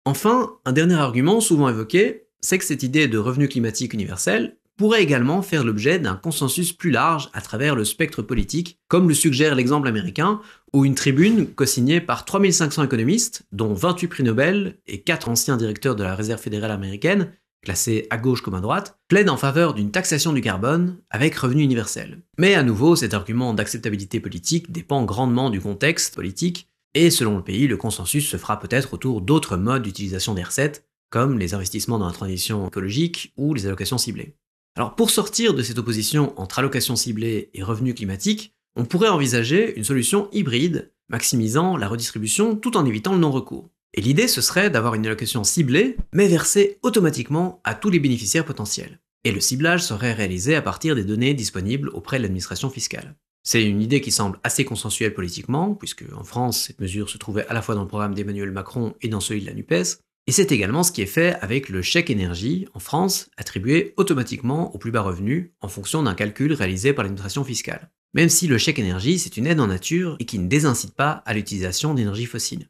Enfin, un dernier argument souvent évoqué, c'est que cette idée de revenu climatique universel pourrait également faire l'objet d'un consensus plus large à travers le spectre politique, comme le suggère l'exemple américain, où une tribune co-signée par 3500 économistes, dont 28 prix Nobel et 4 anciens directeurs de la Réserve fédérale américaine, classé à gauche comme à droite, plaide en faveur d'une taxation du carbone avec revenu universel. Mais à nouveau, cet argument d'acceptabilité politique dépend grandement du contexte politique, et selon le pays, le consensus se fera peut-être autour d'autres modes d'utilisation des recettes, comme les investissements dans la transition écologique ou les allocations ciblées. Alors pour sortir de cette opposition entre allocations ciblées et revenus climatiques, on pourrait envisager une solution hybride, maximisant la redistribution tout en évitant le non-recours. Et l'idée, ce serait d'avoir une allocation ciblée, mais versée automatiquement à tous les bénéficiaires potentiels. Et le ciblage serait réalisé à partir des données disponibles auprès de l'administration fiscale. C'est une idée qui semble assez consensuelle politiquement, puisque en France, cette mesure se trouvait à la fois dans le programme d'Emmanuel Macron et dans celui de la NUPES, et c'est également ce qui est fait avec le chèque énergie en France, attribué automatiquement aux plus bas revenus en fonction d'un calcul réalisé par l'administration fiscale. Même si le chèque énergie, c'est une aide en nature et qui ne désincite pas à l'utilisation d'énergie fossile.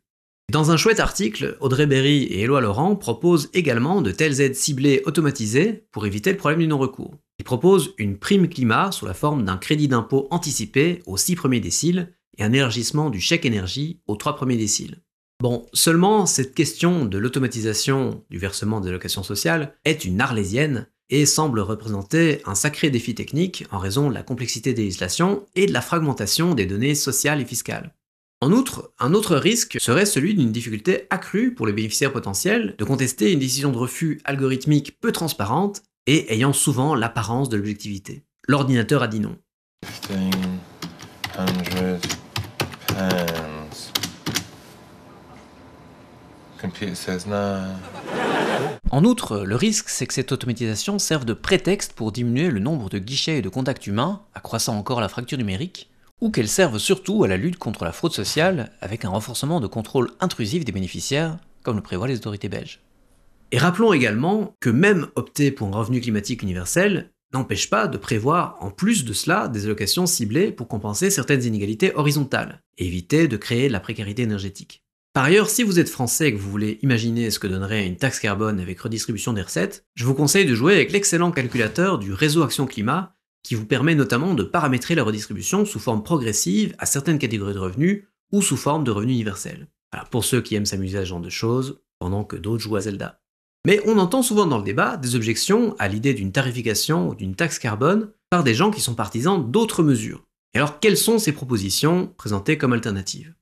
Dans un chouette article, Audrey Berry et Éloi Laurent proposent également de telles aides ciblées automatisées pour éviter le problème du non-recours. Ils proposent une prime climat sous la forme d'un crédit d'impôt anticipé aux 6 premiers déciles et un élargissement du chèque énergie aux 3 premiers déciles. Bon, seulement cette question de l'automatisation du versement des allocations sociales est une arlésienne et semble représenter un sacré défi technique en raison de la complexité des législations et de la fragmentation des données sociales et fiscales. En outre, un autre risque serait celui d'une difficulté accrue pour les bénéficiaires potentiels de contester une décision de refus algorithmique peu transparente et ayant souvent l'apparence de l'objectivité. L'ordinateur a dit non. Computer says no. En outre, le risque, c'est que cette automatisation serve de prétexte pour diminuer le nombre de guichets et de contacts humains, accroissant encore la fracture numérique, ou qu'elles servent surtout à la lutte contre la fraude sociale avec un renforcement de contrôle intrusif des bénéficiaires, comme le prévoient les autorités belges. Et rappelons également que même opter pour un revenu climatique universel n'empêche pas de prévoir en plus de cela des allocations ciblées pour compenser certaines inégalités horizontales et éviter de créer de la précarité énergétique. Par ailleurs, si vous êtes français et que vous voulez imaginer ce que donnerait une taxe carbone avec redistribution des recettes, je vous conseille de jouer avec l'excellent calculateur du réseau Action Climat qui vous permet notamment de paramétrer la redistribution sous forme progressive à certaines catégories de revenus ou sous forme de revenus universels. pour ceux qui aiment s'amuser à ce genre de choses, pendant que d'autres jouent à Zelda. Mais on entend souvent dans le débat des objections à l'idée d'une tarification ou d'une taxe carbone par des gens qui sont partisans d'autres mesures. Et alors quelles sont ces propositions présentées comme alternatives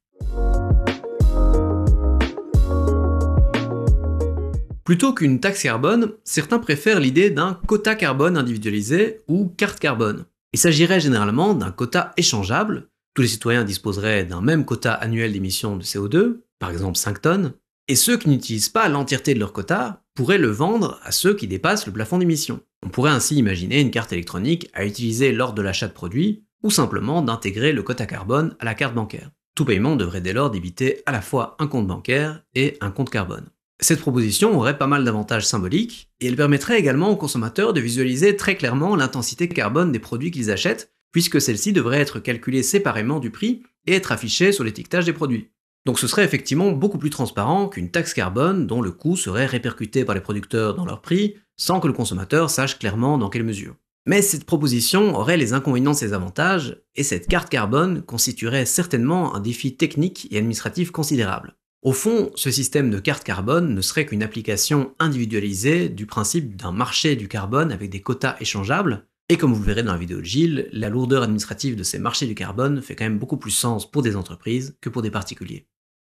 Plutôt qu'une taxe carbone, certains préfèrent l'idée d'un quota carbone individualisé ou carte carbone. Il s'agirait généralement d'un quota échangeable, tous les citoyens disposeraient d'un même quota annuel d'émissions de CO2, par exemple 5 tonnes, et ceux qui n'utilisent pas l'entièreté de leur quota pourraient le vendre à ceux qui dépassent le plafond d'émission. On pourrait ainsi imaginer une carte électronique à utiliser lors de l'achat de produits ou simplement d'intégrer le quota carbone à la carte bancaire. Tout paiement devrait dès lors débiter à la fois un compte bancaire et un compte carbone. Cette proposition aurait pas mal d'avantages symboliques, et elle permettrait également aux consommateurs de visualiser très clairement l'intensité carbone des produits qu'ils achètent, puisque celle-ci devrait être calculée séparément du prix et être affichée sur l'étiquetage des produits. Donc ce serait effectivement beaucoup plus transparent qu'une taxe carbone dont le coût serait répercuté par les producteurs dans leur prix, sans que le consommateur sache clairement dans quelle mesure. Mais cette proposition aurait les inconvénients de ses avantages, et cette carte carbone constituerait certainement un défi technique et administratif considérable. Au fond, ce système de carte carbone ne serait qu'une application individualisée du principe d'un marché du carbone avec des quotas échangeables. Et comme vous le verrez dans la vidéo de Gilles, la lourdeur administrative de ces marchés du carbone fait quand même beaucoup plus sens pour des entreprises que pour des particuliers.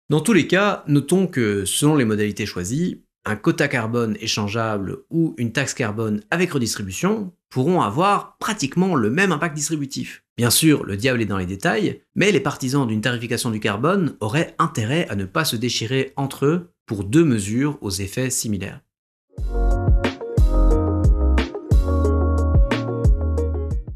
Dans tous les cas, notons que selon les modalités choisies, un quota carbone échangeable ou une taxe carbone avec redistribution pourront avoir pratiquement le même impact distributif. Bien sûr, le diable est dans les détails, mais les partisans d'une tarification du carbone auraient intérêt à ne pas se déchirer entre eux pour deux mesures aux effets similaires.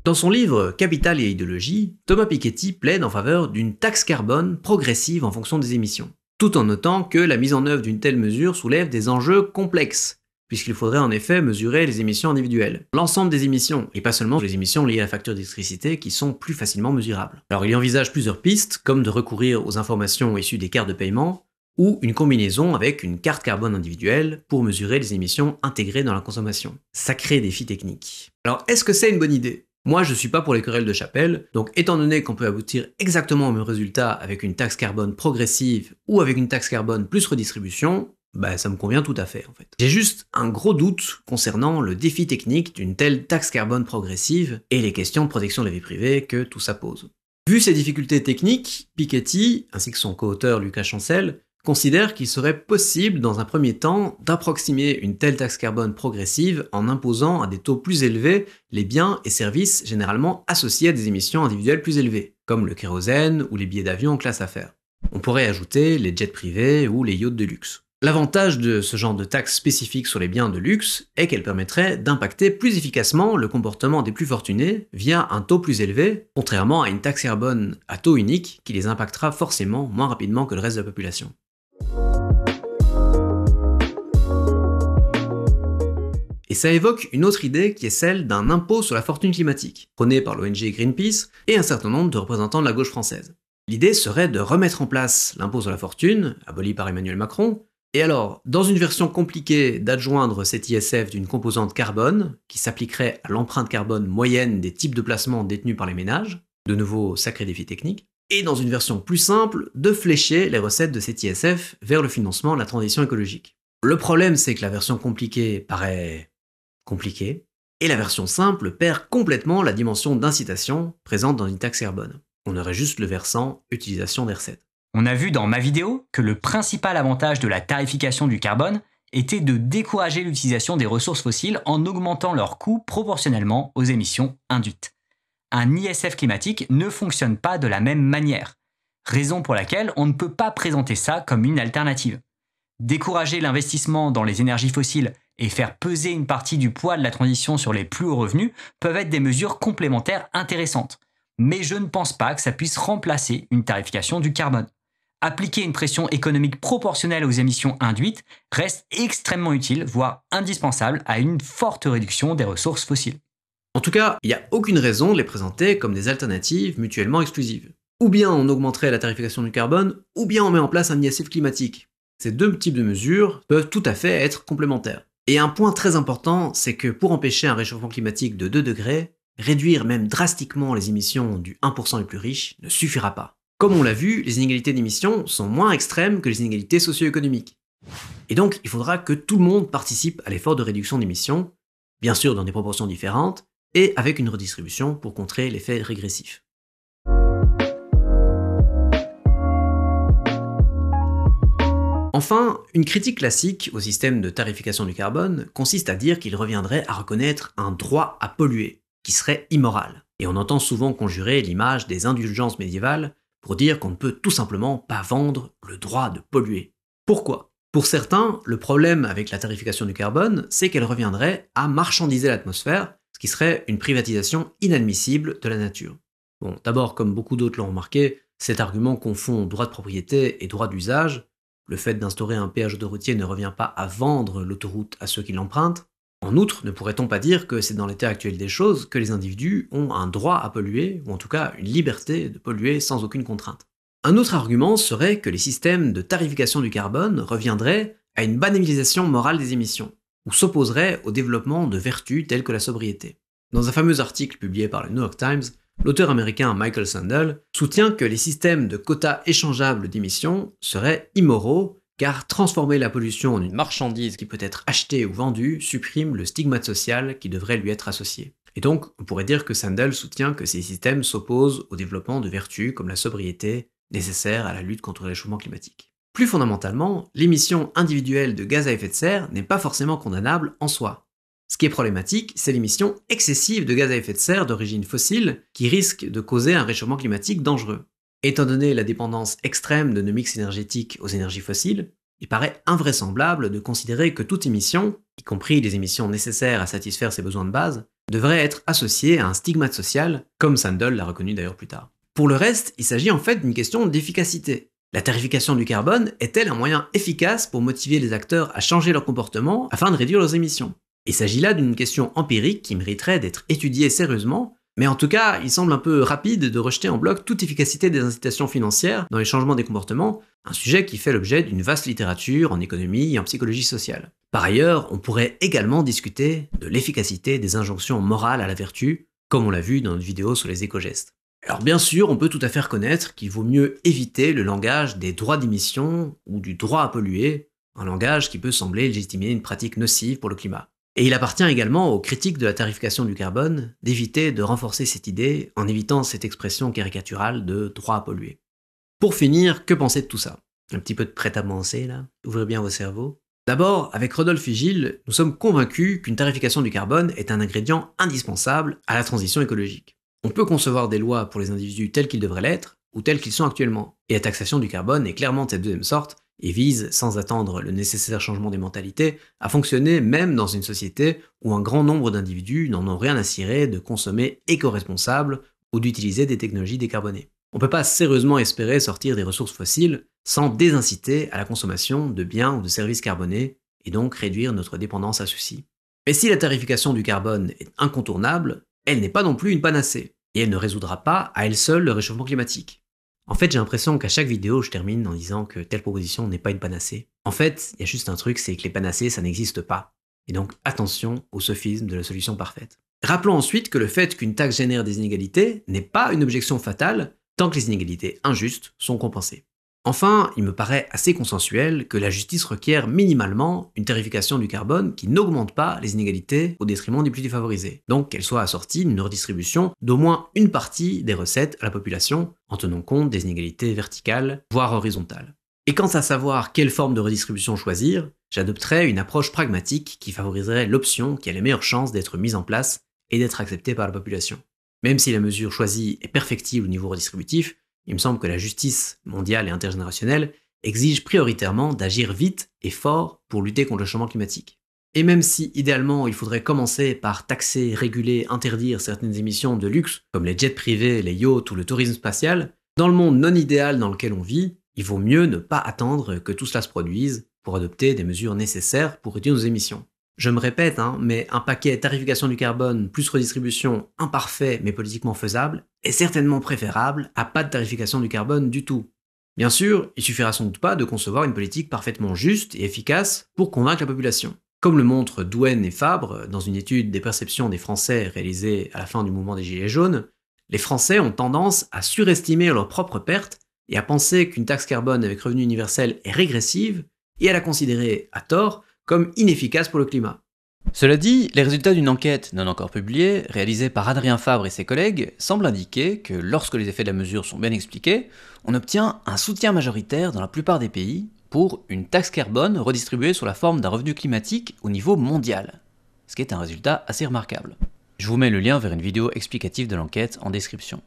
Dans son livre Capital et idéologie, Thomas Piketty plaide en faveur d'une taxe carbone progressive en fonction des émissions, tout en notant que la mise en œuvre d'une telle mesure soulève des enjeux complexes puisqu'il faudrait en effet mesurer les émissions individuelles. L'ensemble des émissions, et pas seulement les émissions liées à la facture d'électricité qui sont plus facilement mesurables. Alors il envisage plusieurs pistes, comme de recourir aux informations issues des cartes de paiement, ou une combinaison avec une carte carbone individuelle pour mesurer les émissions intégrées dans la consommation. Sacré défi technique. Alors est-ce que c'est une bonne idée moi, je suis pas pour les querelles de chapelle, donc étant donné qu'on peut aboutir exactement au même résultat avec une taxe carbone progressive ou avec une taxe carbone plus redistribution, bah, ça me convient tout à fait en fait. J'ai juste un gros doute concernant le défi technique d'une telle taxe carbone progressive et les questions de protection de la vie privée que tout ça pose. Vu ces difficultés techniques, Piketty, ainsi que son co-auteur Lucas Chancel, considèrent qu'il serait possible dans un premier temps d'approximer une telle taxe carbone progressive en imposant à des taux plus élevés les biens et services généralement associés à des émissions individuelles plus élevées, comme le kérosène ou les billets d'avion en classe affaires. On pourrait ajouter les jets privés ou les yachts de luxe. L'avantage de ce genre de taxe spécifique sur les biens de luxe est qu'elle permettrait d'impacter plus efficacement le comportement des plus fortunés via un taux plus élevé, contrairement à une taxe carbone à taux unique qui les impactera forcément moins rapidement que le reste de la population. Et ça évoque une autre idée qui est celle d'un impôt sur la fortune climatique, prônée par l'ONG Greenpeace et un certain nombre de représentants de la gauche française. L'idée serait de remettre en place l'impôt sur la fortune, aboli par Emmanuel Macron, et alors, dans une version compliquée d'adjoindre cet ISF d'une composante carbone, qui s'appliquerait à l'empreinte carbone moyenne des types de placements détenus par les ménages, de nouveau sacré défi technique, et dans une version plus simple, de flécher les recettes de cet ISF vers le financement de la transition écologique. Le problème, c'est que la version compliquée paraît compliquée, et la version simple perd complètement la dimension d'incitation présente dans une taxe carbone. On aurait juste le versant utilisation des recettes. On a vu dans ma vidéo que le principal avantage de la tarification du carbone était de décourager l'utilisation des ressources fossiles en augmentant leur coût proportionnellement aux émissions induites. Un ISF climatique ne fonctionne pas de la même manière, raison pour laquelle on ne peut pas présenter ça comme une alternative. Décourager l'investissement dans les énergies fossiles et faire peser une partie du poids de la transition sur les plus hauts revenus peuvent être des mesures complémentaires intéressantes, mais je ne pense pas que ça puisse remplacer une tarification du carbone appliquer une pression économique proportionnelle aux émissions induites reste extrêmement utile, voire indispensable, à une forte réduction des ressources fossiles. En tout cas, il n'y a aucune raison de les présenter comme des alternatives mutuellement exclusives. Ou bien on augmenterait la tarification du carbone, ou bien on met en place un ISF climatique. Ces deux types de mesures peuvent tout à fait être complémentaires. Et un point très important, c'est que pour empêcher un réchauffement climatique de 2 degrés, réduire même drastiquement les émissions du 1% les plus riches ne suffira pas. Comme on l'a vu, les inégalités d'émissions sont moins extrêmes que les inégalités socio-économiques. Et donc, il faudra que tout le monde participe à l'effort de réduction d'émissions, bien sûr dans des proportions différentes, et avec une redistribution pour contrer l'effet régressif. Enfin, une critique classique au système de tarification du carbone consiste à dire qu'il reviendrait à reconnaître un droit à polluer, qui serait immoral. Et on entend souvent conjurer l'image des indulgences médiévales pour dire qu'on ne peut tout simplement pas vendre le droit de polluer. Pourquoi Pour certains, le problème avec la tarification du carbone, c'est qu'elle reviendrait à marchandiser l'atmosphère, ce qui serait une privatisation inadmissible de la nature. Bon, d'abord, comme beaucoup d'autres l'ont remarqué, cet argument confond droit de propriété et droit d'usage. Le fait d'instaurer un péage autoroutier ne revient pas à vendre l'autoroute à ceux qui l'empruntent. En outre, ne pourrait-on pas dire que c'est dans l'état actuel des choses que les individus ont un droit à polluer, ou en tout cas une liberté de polluer sans aucune contrainte Un autre argument serait que les systèmes de tarification du carbone reviendraient à une banalisation morale des émissions, ou s'opposeraient au développement de vertus telles que la sobriété. Dans un fameux article publié par le New York Times, l'auteur américain Michael Sandel soutient que les systèmes de quotas échangeables d'émissions seraient immoraux car transformer la pollution en une marchandise qui peut être achetée ou vendue supprime le stigmate social qui devrait lui être associé. Et donc, on pourrait dire que Sandel soutient que ces systèmes s'opposent au développement de vertus comme la sobriété, nécessaire à la lutte contre le réchauffement climatique. Plus fondamentalement, l'émission individuelle de gaz à effet de serre n'est pas forcément condamnable en soi. Ce qui est problématique, c'est l'émission excessive de gaz à effet de serre d'origine fossile qui risque de causer un réchauffement climatique dangereux. Étant donné la dépendance extrême de nos mix énergétiques aux énergies fossiles, il paraît invraisemblable de considérer que toute émission, y compris les émissions nécessaires à satisfaire ses besoins de base, devrait être associée à un stigmate social, comme Sandel l'a reconnu d'ailleurs plus tard. Pour le reste, il s'agit en fait d'une question d'efficacité. La tarification du carbone est-elle un moyen efficace pour motiver les acteurs à changer leur comportement afin de réduire leurs émissions Il s'agit là d'une question empirique qui mériterait d'être étudiée sérieusement mais en tout cas, il semble un peu rapide de rejeter en bloc toute efficacité des incitations financières dans les changements des comportements, un sujet qui fait l'objet d'une vaste littérature en économie et en psychologie sociale. Par ailleurs, on pourrait également discuter de l'efficacité des injonctions morales à la vertu, comme on l'a vu dans notre vidéo sur les éco-gestes. Alors bien sûr, on peut tout à fait reconnaître qu'il vaut mieux éviter le langage des droits d'émission ou du droit à polluer, un langage qui peut sembler légitimer une pratique nocive pour le climat. Et il appartient également aux critiques de la tarification du carbone d'éviter de renforcer cette idée en évitant cette expression caricaturale de droit à polluer. Pour finir, que penser de tout ça Un petit peu de prêt-à-penser là Ouvrez bien vos cerveaux. D'abord, avec Rodolphe et Gilles, nous sommes convaincus qu'une tarification du carbone est un ingrédient indispensable à la transition écologique. On peut concevoir des lois pour les individus tels qu'ils devraient l'être ou tels qu'ils sont actuellement, et la taxation du carbone est clairement de cette deuxième sorte et vise, sans attendre le nécessaire changement des mentalités, à fonctionner même dans une société où un grand nombre d'individus n'en ont rien à cirer de consommer éco-responsable ou d'utiliser des technologies décarbonées. On ne peut pas sérieusement espérer sortir des ressources fossiles sans désinciter à la consommation de biens ou de services carbonés et donc réduire notre dépendance à ceux-ci. Mais si la tarification du carbone est incontournable, elle n'est pas non plus une panacée, et elle ne résoudra pas à elle seule le réchauffement climatique. En fait, j'ai l'impression qu'à chaque vidéo, je termine en disant que telle proposition n'est pas une panacée. En fait, il y a juste un truc, c'est que les panacées, ça n'existe pas. Et donc, attention au sophisme de la solution parfaite. Rappelons ensuite que le fait qu'une taxe génère des inégalités n'est pas une objection fatale tant que les inégalités injustes sont compensées. Enfin, il me paraît assez consensuel que la justice requiert minimalement une tarification du carbone qui n'augmente pas les inégalités au détriment des plus défavorisés, donc qu'elle soit assortie d'une redistribution d'au moins une partie des recettes à la population en tenant compte des inégalités verticales, voire horizontales. Et quant à savoir quelle forme de redistribution choisir, j'adopterai une approche pragmatique qui favoriserait l'option qui a les meilleures chances d'être mise en place et d'être acceptée par la population. Même si la mesure choisie est perfective au niveau redistributif, il me semble que la justice mondiale et intergénérationnelle exige prioritairement d'agir vite et fort pour lutter contre le changement climatique. Et même si idéalement il faudrait commencer par taxer, réguler, interdire certaines émissions de luxe, comme les jets privés, les yachts ou le tourisme spatial, dans le monde non idéal dans lequel on vit, il vaut mieux ne pas attendre que tout cela se produise pour adopter des mesures nécessaires pour réduire nos émissions. Je me répète, hein, mais un paquet tarification du carbone plus redistribution imparfait mais politiquement faisable est certainement préférable à pas de tarification du carbone du tout. Bien sûr, il suffira sans doute pas de concevoir une politique parfaitement juste et efficace pour convaincre la population. Comme le montrent Douen et Fabre dans une étude des perceptions des Français réalisée à la fin du mouvement des Gilets jaunes, les Français ont tendance à surestimer leurs propres pertes et à penser qu'une taxe carbone avec revenu universel est régressive et à la considérer, à tort, comme inefficace pour le climat. Cela dit, les résultats d'une enquête non encore publiée, réalisée par Adrien Fabre et ses collègues, semblent indiquer que lorsque les effets de la mesure sont bien expliqués, on obtient un soutien majoritaire dans la plupart des pays pour une taxe carbone redistribuée sous la forme d'un revenu climatique au niveau mondial, ce qui est un résultat assez remarquable. Je vous mets le lien vers une vidéo explicative de l'enquête en description.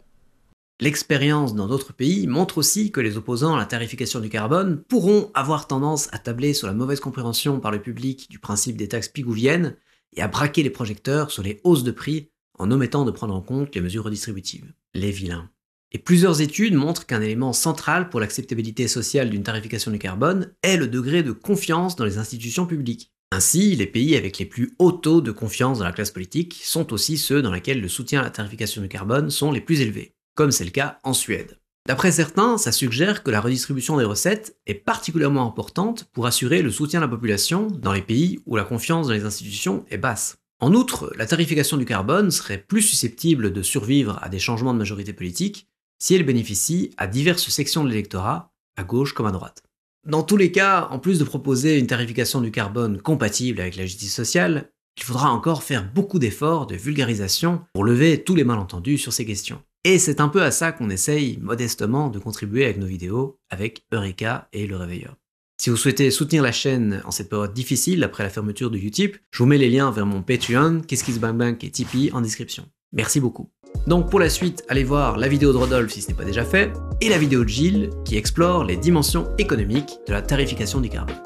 L'expérience dans d'autres pays montre aussi que les opposants à la tarification du carbone pourront avoir tendance à tabler sur la mauvaise compréhension par le public du principe des taxes pigouviennes et à braquer les projecteurs sur les hausses de prix en omettant de prendre en compte les mesures redistributives. Les vilains. Et plusieurs études montrent qu'un élément central pour l'acceptabilité sociale d'une tarification du carbone est le degré de confiance dans les institutions publiques. Ainsi, les pays avec les plus hauts taux de confiance dans la classe politique sont aussi ceux dans lesquels le soutien à la tarification du carbone sont les plus élevés comme c'est le cas en Suède. D'après certains, ça suggère que la redistribution des recettes est particulièrement importante pour assurer le soutien de la population dans les pays où la confiance dans les institutions est basse. En outre, la tarification du carbone serait plus susceptible de survivre à des changements de majorité politique si elle bénéficie à diverses sections de l'électorat, à gauche comme à droite. Dans tous les cas, en plus de proposer une tarification du carbone compatible avec la justice sociale, il faudra encore faire beaucoup d'efforts de vulgarisation pour lever tous les malentendus sur ces questions. Et c'est un peu à ça qu'on essaye modestement de contribuer avec nos vidéos, avec Eureka et Le Réveilleur. Si vous souhaitez soutenir la chaîne en cette période difficile après la fermeture de Utip, je vous mets les liens vers mon Patreon, KissKissBankBank et Tipeee en description. Merci beaucoup. Donc pour la suite, allez voir la vidéo de Rodolphe si ce n'est pas déjà fait, et la vidéo de Gilles qui explore les dimensions économiques de la tarification du carbone.